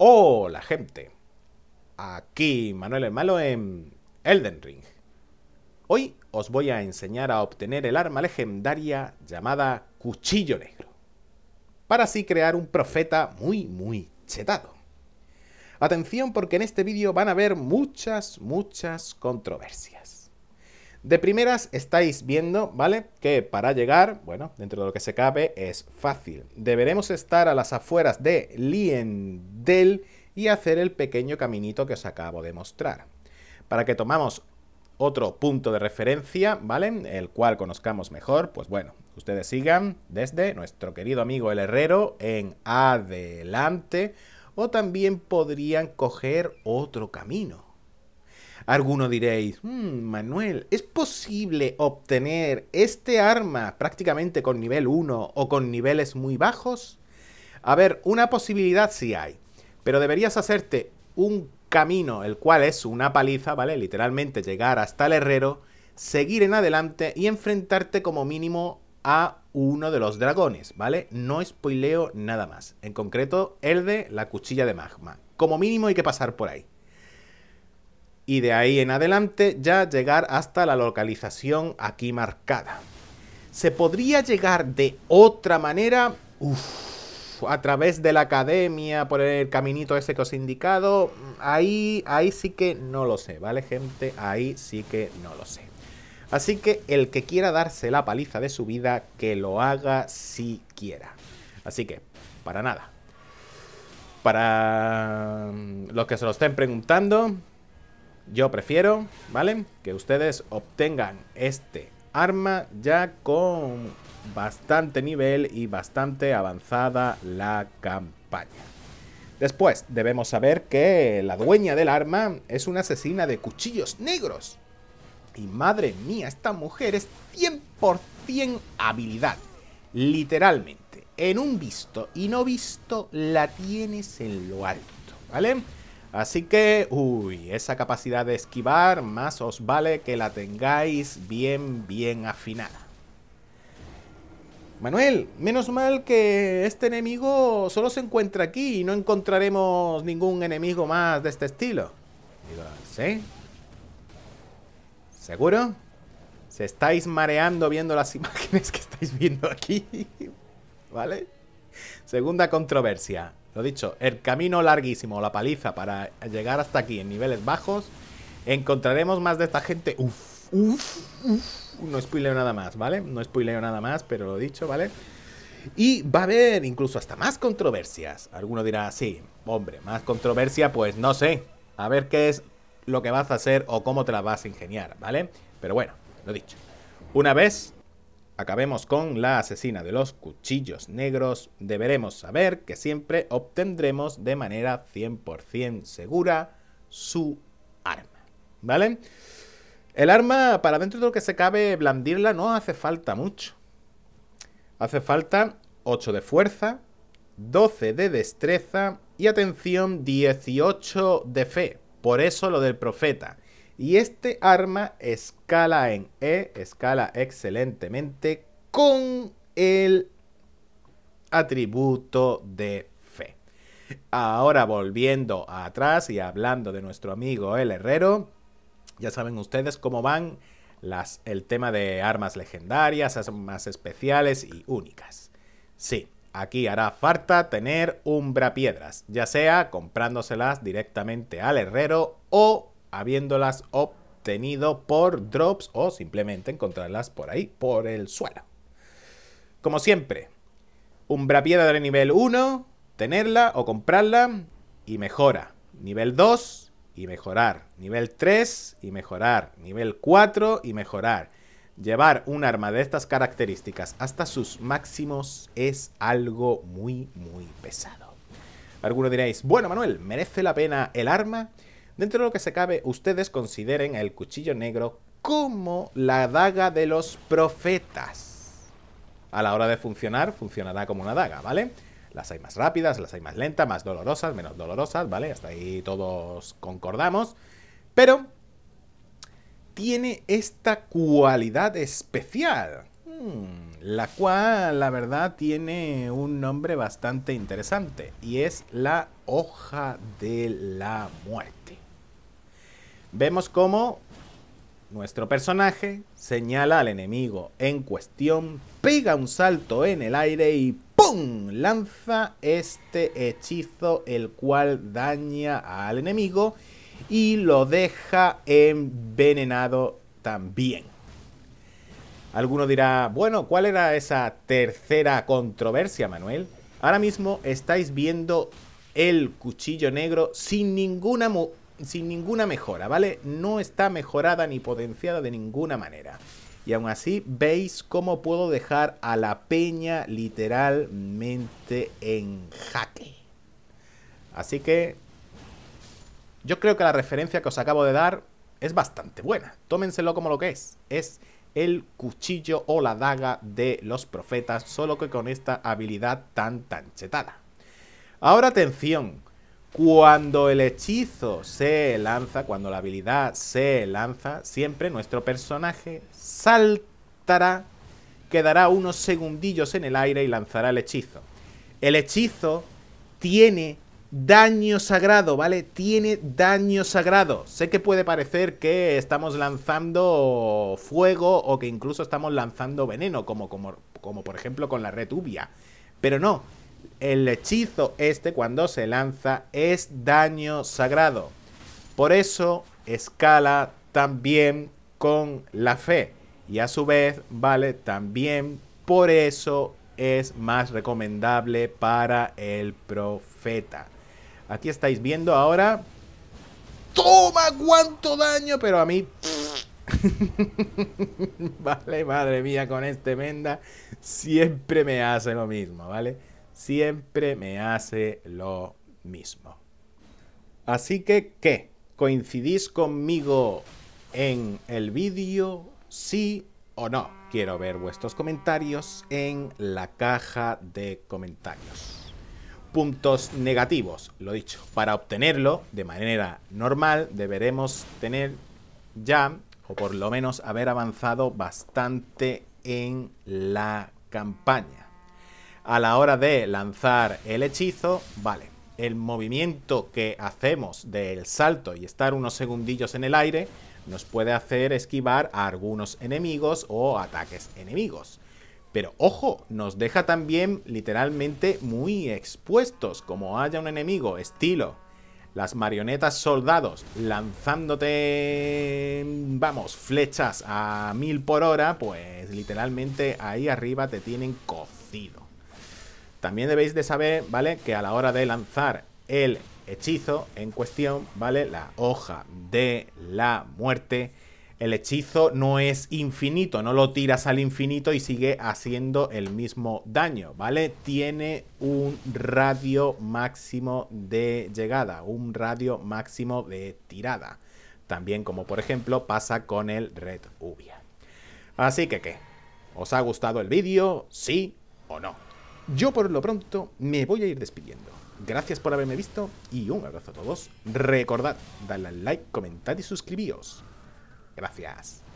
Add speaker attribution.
Speaker 1: Hola gente, aquí Manuel el Malo en Elden Ring. Hoy os voy a enseñar a obtener el arma legendaria llamada Cuchillo Negro, para así crear un profeta muy muy chetado. Atención porque en este vídeo van a haber muchas, muchas controversias. De primeras estáis viendo, ¿vale? Que para llegar, bueno, dentro de lo que se cabe es fácil. Deberemos estar a las afueras de Liendel y hacer el pequeño caminito que os acabo de mostrar. Para que tomamos otro punto de referencia, ¿vale? El cual conozcamos mejor, pues bueno, ustedes sigan desde nuestro querido amigo el herrero en adelante o también podrían coger otro camino. Alguno diréis, mm, Manuel, ¿es posible obtener este arma prácticamente con nivel 1 o con niveles muy bajos? A ver, una posibilidad sí hay, pero deberías hacerte un camino, el cual es una paliza, ¿vale? Literalmente llegar hasta el herrero, seguir en adelante y enfrentarte como mínimo a uno de los dragones, ¿vale? No spoileo nada más. En concreto, el de la cuchilla de magma. Como mínimo hay que pasar por ahí y de ahí en adelante ya llegar hasta la localización aquí marcada. ¿Se podría llegar de otra manera? Uff, a través de la academia, por el caminito ese que os he indicado. Ahí, ahí sí que no lo sé, ¿vale, gente? Ahí sí que no lo sé. Así que el que quiera darse la paliza de su vida, que lo haga si quiera. Así que, para nada. Para mm, los que se lo estén preguntando, yo prefiero, ¿vale? Que ustedes obtengan este arma ya con bastante nivel y bastante avanzada la campaña. Después debemos saber que la dueña del arma es una asesina de cuchillos negros. Y madre mía, esta mujer es 100% habilidad. Literalmente, en un visto y no visto la tienes en lo alto, ¿vale? Así que, uy, esa capacidad de esquivar más os vale que la tengáis bien, bien afinada. Manuel, menos mal que este enemigo solo se encuentra aquí y no encontraremos ningún enemigo más de este estilo. Digo, ¿sí? ¿Seguro? ¿Se estáis mareando viendo las imágenes que estáis viendo aquí? ¿Vale? Segunda controversia. Lo dicho, el camino larguísimo, la paliza para llegar hasta aquí en niveles bajos. Encontraremos más de esta gente. Uf, uf, uf. No spoileo nada más, ¿vale? No spoileo nada más, pero lo dicho, ¿vale? Y va a haber incluso hasta más controversias. Alguno dirá, sí, hombre, más controversia, pues no sé. A ver qué es lo que vas a hacer o cómo te la vas a ingeniar, ¿vale? Pero bueno, lo dicho. Una vez acabemos con la asesina de los cuchillos negros, deberemos saber que siempre obtendremos de manera 100% segura su arma. ¿Vale? El arma, para dentro de lo que se cabe blandirla, no hace falta mucho. Hace falta 8 de fuerza, 12 de destreza y atención, 18 de fe. Por eso lo del profeta. Y este arma escala en E, escala excelentemente con el atributo de fe. Ahora volviendo atrás y hablando de nuestro amigo el herrero, ya saben ustedes cómo van las, el tema de armas legendarias, armas especiales y únicas. Sí, aquí hará falta tener umbra piedras, ya sea comprándoselas directamente al herrero o habiéndolas obtenido por drops o simplemente encontrarlas por ahí, por el suelo. Como siempre, piedra de nivel 1, tenerla o comprarla y mejora. Nivel 2 y mejorar. Nivel 3 y mejorar. Nivel 4 y mejorar. Llevar un arma de estas características hasta sus máximos es algo muy, muy pesado. Algunos diréis, bueno Manuel, ¿merece la pena el arma? Dentro de lo que se cabe, ustedes consideren el cuchillo negro como la daga de los profetas. A la hora de funcionar, funcionará como una daga, ¿vale? Las hay más rápidas, las hay más lentas, más dolorosas, menos dolorosas, ¿vale? Hasta ahí todos concordamos. Pero tiene esta cualidad especial, hmm, la cual, la verdad, tiene un nombre bastante interesante y es la hoja de la muerte vemos cómo nuestro personaje señala al enemigo en cuestión, pega un salto en el aire y ¡pum! lanza este hechizo el cual daña al enemigo y lo deja envenenado también. Alguno dirá, bueno, ¿cuál era esa tercera controversia, Manuel? Ahora mismo estáis viendo el cuchillo negro sin ninguna sin ninguna mejora, ¿vale? No está mejorada ni potenciada de ninguna manera. Y aún así, veis cómo puedo dejar a la peña literalmente en jaque. Así que yo creo que la referencia que os acabo de dar es bastante buena. Tómenselo como lo que es. Es el cuchillo o la daga de los profetas, solo que con esta habilidad tan tan chetada. Ahora atención, cuando el hechizo se lanza, cuando la habilidad se lanza, siempre nuestro personaje saltará, quedará unos segundillos en el aire y lanzará el hechizo. El hechizo tiene daño sagrado, ¿vale? Tiene daño sagrado. Sé que puede parecer que estamos lanzando fuego o que incluso estamos lanzando veneno, como, por ejemplo con la red Pero no, el hechizo este cuando se lanza es daño sagrado. Por eso escala también con la fe. Y a su vez, vale, también por eso es más recomendable para el profeta. Aquí estáis viendo ahora. ¡Toma cuánto daño! Pero a mí... vale, madre mía, con este Menda siempre me hace lo mismo, ¿vale? siempre me hace lo mismo. Así que, ¿qué? ¿Coincidís conmigo en el vídeo? ¿Sí o no? Quiero ver vuestros comentarios en la caja de comentarios. Puntos negativos, lo dicho. Para obtenerlo de manera normal deberemos tener ya, o por lo menos haber avanzado bastante en la campaña a la hora de lanzar el hechizo, vale, el movimiento que hacemos del salto y estar unos segundillos en el aire nos puede hacer esquivar a algunos enemigos o ataques enemigos. Pero ojo, nos deja también literalmente muy expuestos, como haya un enemigo estilo las marionetas soldados lanzándote, vamos, flechas a mil por hora, pues literalmente ahí arriba te tienen cocido. También debéis de saber, ¿vale? Que a la hora de lanzar el hechizo en cuestión, ¿vale? La hoja de la muerte. El hechizo no es infinito, no lo tiras al infinito y sigue haciendo el mismo daño, ¿vale? Tiene un radio máximo de llegada, un radio máximo de tirada. También como por ejemplo pasa con el Red Ubia. Así que qué, ¿os ha gustado el vídeo? ¿Sí o no? Yo por lo pronto me voy a ir despidiendo. Gracias por haberme visto y un abrazo a todos. Recordad, dadle al like, comentad y suscribíos. Gracias.